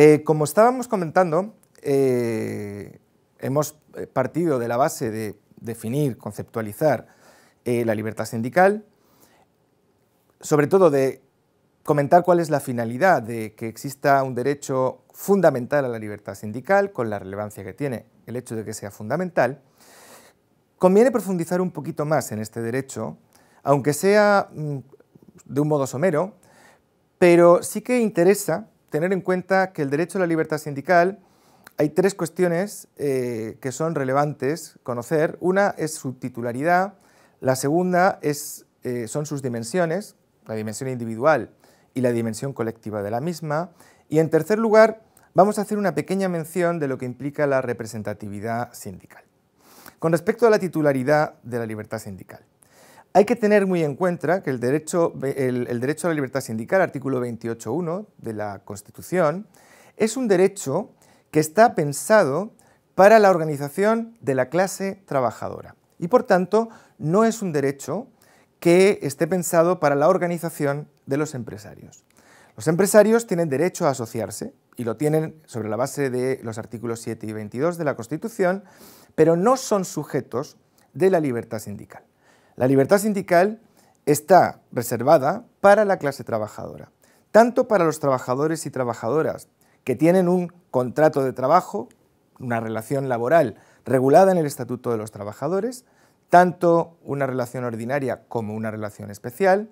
Eh, como estábamos comentando, eh, hemos eh, partido de la base de definir, conceptualizar la libertad sindical, sobre todo de comentar cuál es la finalidad de que exista un derecho fundamental a la libertad sindical, con la relevancia que tiene el hecho de que sea fundamental, conviene profundizar un poquito más en este derecho, aunque sea mm, de un modo somero, pero sí que interesa tener en cuenta que el derecho a la libertad sindical hay tres cuestiones eh, que son relevantes conocer. Una es su titularidad, la segunda es, eh, son sus dimensiones, la dimensión individual y la dimensión colectiva de la misma. Y en tercer lugar, vamos a hacer una pequeña mención de lo que implica la representatividad sindical. Con respecto a la titularidad de la libertad sindical, hay que tener muy en cuenta que el derecho, el, derecho a la libertad sindical, artículo 28.1 de la Constitución, es un derecho que está pensado para la organización de la clase trabajadora y por tanto no es un derecho que esté pensado para la organización de los empresarios. Los empresarios tienen derecho a asociarse y lo tienen sobre la base de los artículos 7 y 22 de la Constitución, pero no son sujetos de la libertad sindical. La libertad sindical está reservada para la clase trabajadora, tanto para los trabajadores y trabajadoras que tienen un contrato de trabajo, una relación laboral regulada en el Estatuto de los Trabajadores, tanto una relación ordinaria como una relación especial,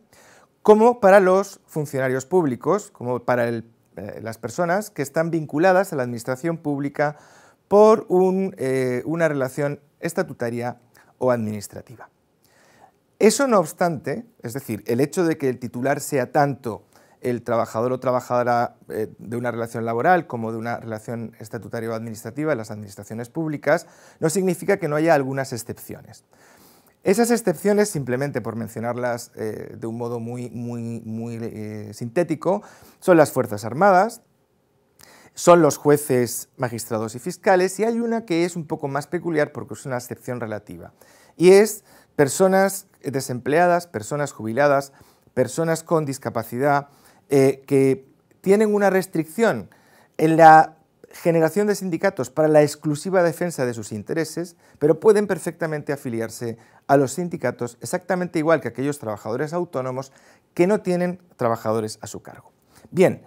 como para los funcionarios públicos, como para eh, las personas que están vinculadas a la administración pública por eh, una relación estatutaria o administrativa. Eso no obstante, es decir, el hecho de que el titular sea tanto el trabajador o trabajadora eh, de una relación laboral como de una relación estatutaria o administrativa en las administraciones públicas, no significa que no haya algunas excepciones. Esas excepciones, simplemente por mencionarlas eh, de un modo muy, muy, muy eh, sintético, son las Fuerzas Armadas, son los jueces, magistrados y fiscales, y hay una que es un poco más peculiar porque es una excepción relativa, y es personas eh, desempleadas, personas jubiladas, personas con discapacidad, eh, que tienen una restricción en la generación de sindicatos para la exclusiva defensa de sus intereses, pero pueden perfectamente afiliarse a los sindicatos exactamente igual que aquellos trabajadores autónomos que no tienen trabajadores a su cargo. Bien,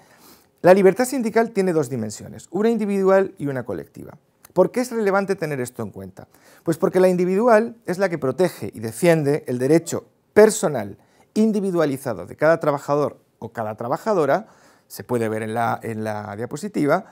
la libertad sindical tiene dos dimensiones, una individual y una colectiva. ¿Por qué es relevante tener esto en cuenta? Pues porque la individual es la que protege y defiende el derecho personal individualizado de cada trabajador o cada trabajadora, se puede ver en la, diapositiva,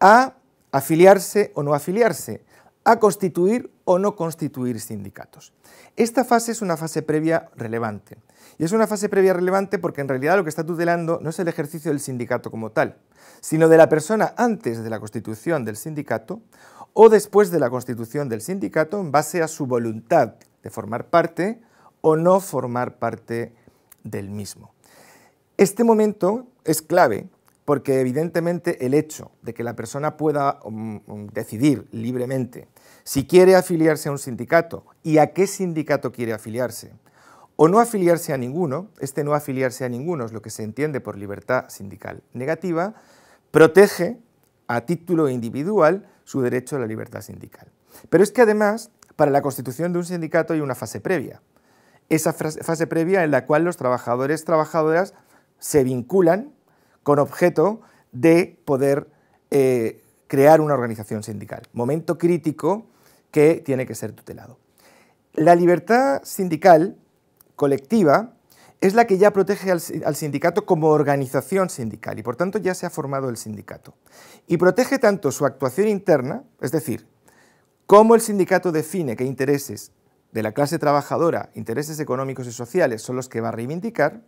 a afiliarse o no afiliarse, a constituir o no constituir sindicatos. Esta fase es una fase previa relevante. Y es una fase previa relevante porque en realidad lo que está tutelando no es el ejercicio del sindicato como tal, sino de la persona antes de la constitución del sindicato o después de la constitución del sindicato en base a su voluntad de formar parte o no formar parte del mismo. Este momento es clave porque evidentemente el hecho de que la persona pueda um, um, decidir libremente si quiere afiliarse a un sindicato y a qué sindicato quiere afiliarse, o no afiliarse a ninguno, este no afiliarse a ninguno es lo que se entiende por libertad sindical negativa, protege a título individual su derecho a la libertad sindical. Pero es que además, para la constitución de un sindicato hay una fase previa. Esa fase previa en la cual los trabajadores, trabajadoras se vinculan con objeto de poder eh, crear una organización sindical. Momento crítico que tiene que ser tutelado. La libertad sindical colectiva es la que ya protege al, sindicato como organización sindical y por tanto ya se ha formado el sindicato. Y protege tanto su actuación interna, es decir, cómo el sindicato define qué intereses de la clase trabajadora, intereses económicos y sociales son los que va a reivindicar,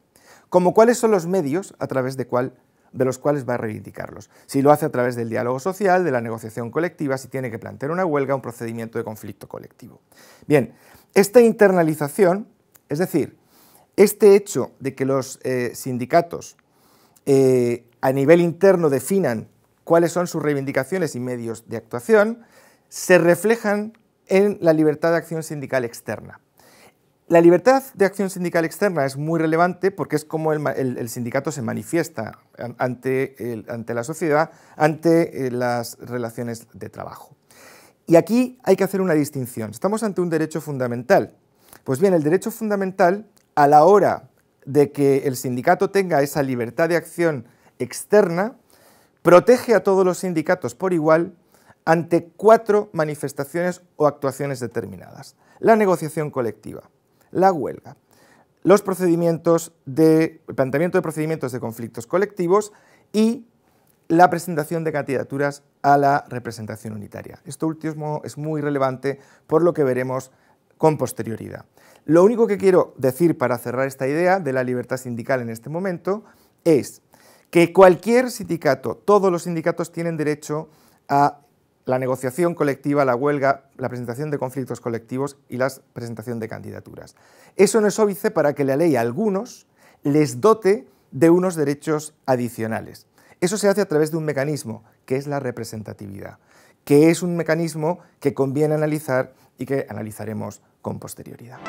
como cuáles son los medios a través de los cuales va a reivindicarlos. Si lo hace a través del diálogo social, de la negociación colectiva, si tiene que plantear una huelga, un procedimiento de conflicto colectivo. Bien, esta internalización, es decir, este hecho de que los eh, sindicatos eh, a nivel interno definan cuáles son sus reivindicaciones y medios de actuación, se reflejan en la libertad de acción sindical externa. La libertad de acción sindical externa es muy relevante porque es como el, sindicato se manifiesta ante, ante la sociedad, ante eh, las relaciones de trabajo. Y aquí hay que hacer una distinción. Estamos ante un derecho fundamental. Pues bien, el derecho fundamental a la hora de que el sindicato tenga esa libertad de acción externa, protege a todos los sindicatos por igual ante cuatro manifestaciones o actuaciones determinadas. La negociación colectiva, la huelga, los procedimientos de, el planteamiento de procedimientos de conflictos colectivos y la presentación de candidaturas a la representación unitaria. Esto último es muy relevante por lo que veremos con posterioridad. Lo único que quiero decir para cerrar esta idea de la libertad sindical en este momento es que cualquier sindicato, todos los sindicatos tienen derecho a la negociación colectiva, la huelga, la presentación de conflictos colectivos y la presentación de candidaturas. Eso no es óbice para que la ley a algunos les dote de unos derechos adicionales. Eso se hace a través de un mecanismo, que es la representatividad, que es un mecanismo que conviene analizar y que analizaremos con posterioridad.